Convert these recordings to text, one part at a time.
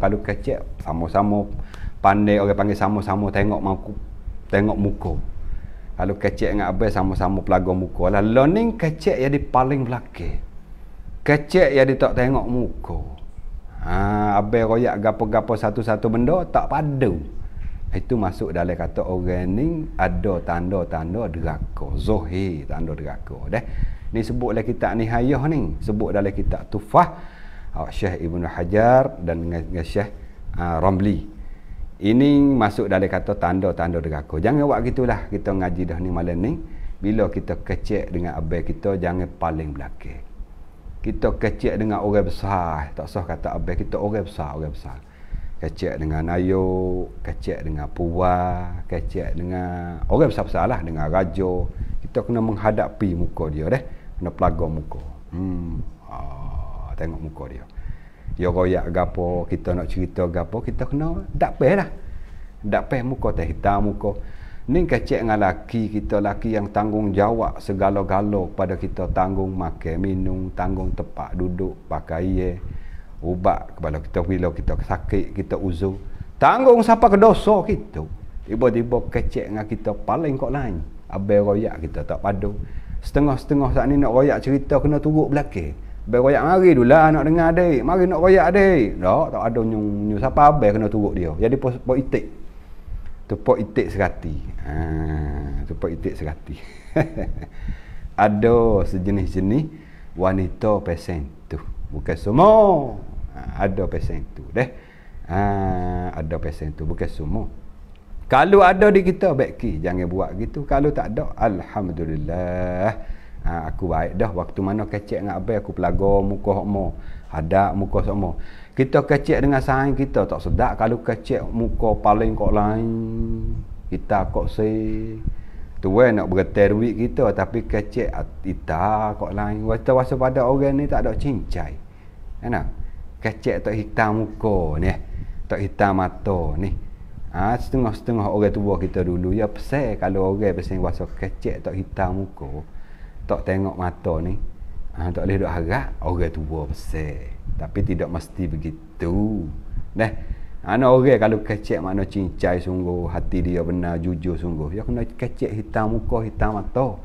kalau kecil sama-sama pandai orang panggil sama-sama tengok mau tengok muka. Kalau kecil dengan abai sama-sama pelagu muka. Lah learning kecil yang di paling belakang. Kecil yang di tak tengok muka. Ha abai royak gapo-gapo satu-satu benda tak padu. Itu masuk dalam kata orang ni ada tanda-tanda deraka. zohi tanda deraka. Dah. Ni sebut dalam kitab ni hayah ni. Sebut dalam kitab tufah. Syekh Ibnu Hajar dan dengan Syekh uh, ah, Romli. Ini masuk dari kata tanda-tanda deraka. Jangan buat gitulah kita ngaji dah ni malam ni. Bila kita kecek dengan abai kita jangan paling belakang. Kita kecek dengan orang besar, tak usah kata abai kita orang besar, orang besar. Kecek dengan ayuk, kecek dengan puah, kecek dengan orang besar-besar lah, dengan rajo. Kita kena menghadapi muka dia deh, kena pelagang muka. Hmm tengok muka dia. Dia royak gapo, kita nak cerita gapo, kita kena Tak payah lah. Tak payah muka teh hitam muka. Ni kecek dengan laki kita, laki yang tanggung jawab segala-galo pada kita tanggung makan, minum, tanggung tempat duduk, pakai ye, ubat kepada kita bila kita sakit, kita uzur. Tanggung siapa ke dosa kita. Tiba-tiba kecek dengan kita paling kok lain. Abel royak kita tak padu. Setengah-setengah saat ni nak royak cerita kena turut belakang. Bel koyak mari dulu lah nak dengar adik. Mari nak koyak adik. Tak, tak ada nyung, nyung. Siapa abel kena turut dia. Jadi pos, pos itik. Tu pos itik serati. Ha, tu pos itik serati. ada sejenis-jenis wanita pesen tu. Bukan semua. Ha, ada pesen tu. Deh. Ha, ada pesen tu. Bukan semua. Kalau ada di kita, baik ki. Jangan buat gitu. Kalau tak ada, Alhamdulillah. Alhamdulillah. Ha, aku baik dah waktu mana kecek dengan abai aku pelago muka hok mo. ada muka semua. Kita kecek dengan sang kita tak sedak kalau kecek muka paling kok lain. Kita kok se tu eh, nak bergetar duit kita tapi kecek kita kok lain. Waktu waktu pada orang ni tak ada cincai. Kenapa? Kecek tak hitam muka ni. Tak hitam mata ni. Ha, setengah-setengah orang tua kita dulu ya pesan kalau orang pesan waktu kecek tak hitam muka tak tengok mata ni ha, ah, tak boleh duk harap orang tua besar tapi tidak mesti begitu nah ana orang kalau kecek makna cincai sungguh hati dia benar jujur sungguh ya kena kecek hitam muka hitam mata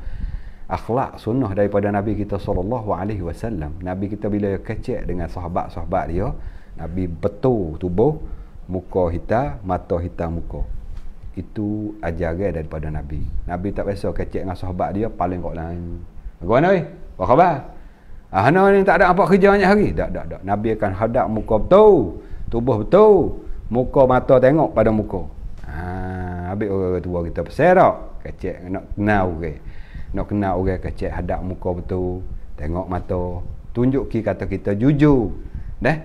akhlak sunnah daripada nabi kita sallallahu alaihi wasallam nabi kita bila kecek dengan sahabat-sahabat dia nabi betul tubuh muka hitam mata hitam muka itu ajaran daripada nabi nabi tak biasa kecek dengan sahabat dia paling kok lain kau mana weh? Apa khabar? Ah, mana ni tak ada apa kerja banyak hari? Tak, tak, tak. Nabi akan hadap muka betul. Tubuh betul. Muka mata tengok pada muka. Ha, ah, habis orang tua kita berserak. Kecek nak kenal orang. Okay. Nak kenal orang okay. kecek hadap muka betul. Tengok mata. Tunjuk ki kata kita jujur. Dah?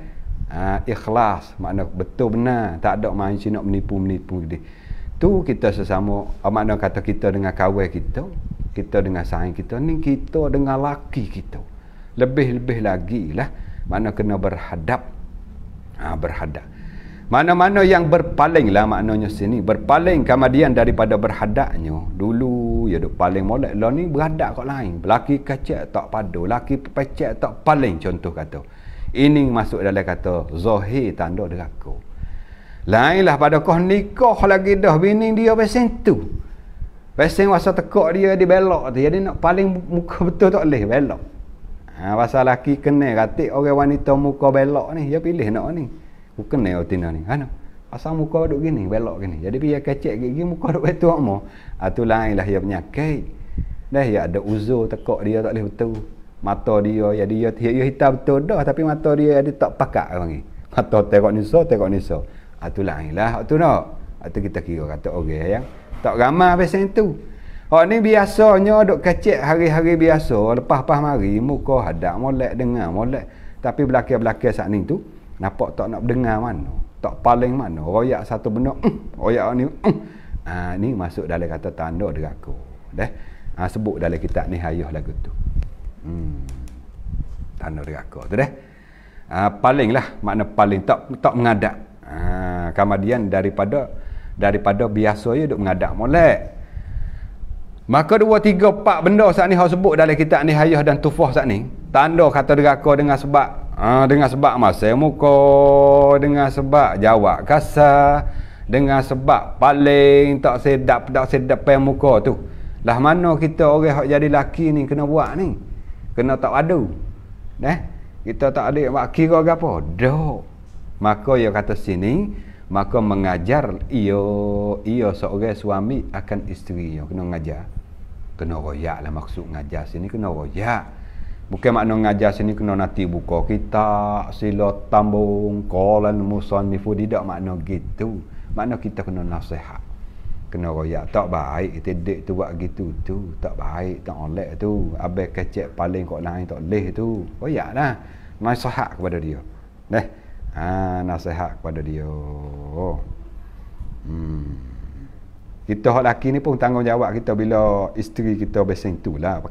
Ha, ah, ikhlas. Makna betul benar. Tak ada manusia nak menipu-menipu. Tu kita sesama. Ah, makna kata kita dengan kawai kita kita dengan sayang kita ni kita dengan laki kita lebih-lebih lagi lah mana kena berhadap ha, berhadap mana-mana yang berpaling lah maknanya sini berpaling kemudian daripada berhadapnya dulu ya duk paling molek lah ni berhadap kat lain laki kacik tak padu laki pecek tak paling contoh kata ini masuk dalam kata zahir tanda deraka lainlah pada kau nikah lagi dah bini dia bersentuh. Pasien rasa tekak dia, dia belok tu. Jadi nak paling muka betul tak boleh, belok. Ha, pasal lelaki kena katik orang wanita muka belok ni. Dia pilih nak ni. Bukan ni otina ni. Ha, Pasal muka duduk gini, belok gini. Jadi dia kecek gigi muka duduk betul tak mau. Ha, tu lain lah dia penyakit. Dah dia ada uzur tekak dia tak boleh betul. Mata dia, ya dia, dia, dia hitam betul dah. Tapi mata dia, ya dia tak pakak orang ni. Mata tengok nisa, tengok nisa. Ha, tu lain lah. Ha, tu nak. Ha, tu kita kira kata orang okay, yang tak ramai habis tu. Oh ni biasanya duk kecek hari-hari biasa, lepas-lepas mari muka hadap molek dengar molek. Tapi belakang-belakang saat ni tu nampak tak nak dengar mana. Tak paling mana. Royak satu benda, uhm, royak ni. Uhm. ha, ni masuk dalam kata tanda deraka. deh. Ha, sebut dalam kitab ni hayah lagu tu. Hmm. Tanda deraka tu dah. Ha, paling lah makna paling tak tak mengadap. Ha, kemudian daripada daripada biasa je duk mengadap molek maka dua tiga empat benda saat ni hau sebut dalam kitab ni hayah dan tufah saat ni tanda kata deraka dengan sebab uh, dengan sebab masa muka dengan sebab jawab kasar dengan sebab paling tak sedap tak sedap pen muka tu lah mana kita orang yang jadi laki ni kena buat ni kena tak adu eh kita tak ada maki ke apa dok maka yang kata sini maka mengajar iyo iyo seorang suami akan isteri iyo kena ngajar kena royak lah maksud mengajar sini kena royak bukan makna ngajar sini kena nanti buka kita sila tambung kolan musanifu tidak makna gitu makna kita kena nasihat kena royak tak baik tidak tu buat gitu tu tak baik tak oleh tu habis kecek paling kok lain tak leh tu royak lah nasihat kepada dia Nah ha, nasihat kepada dia oh. hmm. kita orang lelaki ni pun tanggungjawab kita bila isteri kita besing lah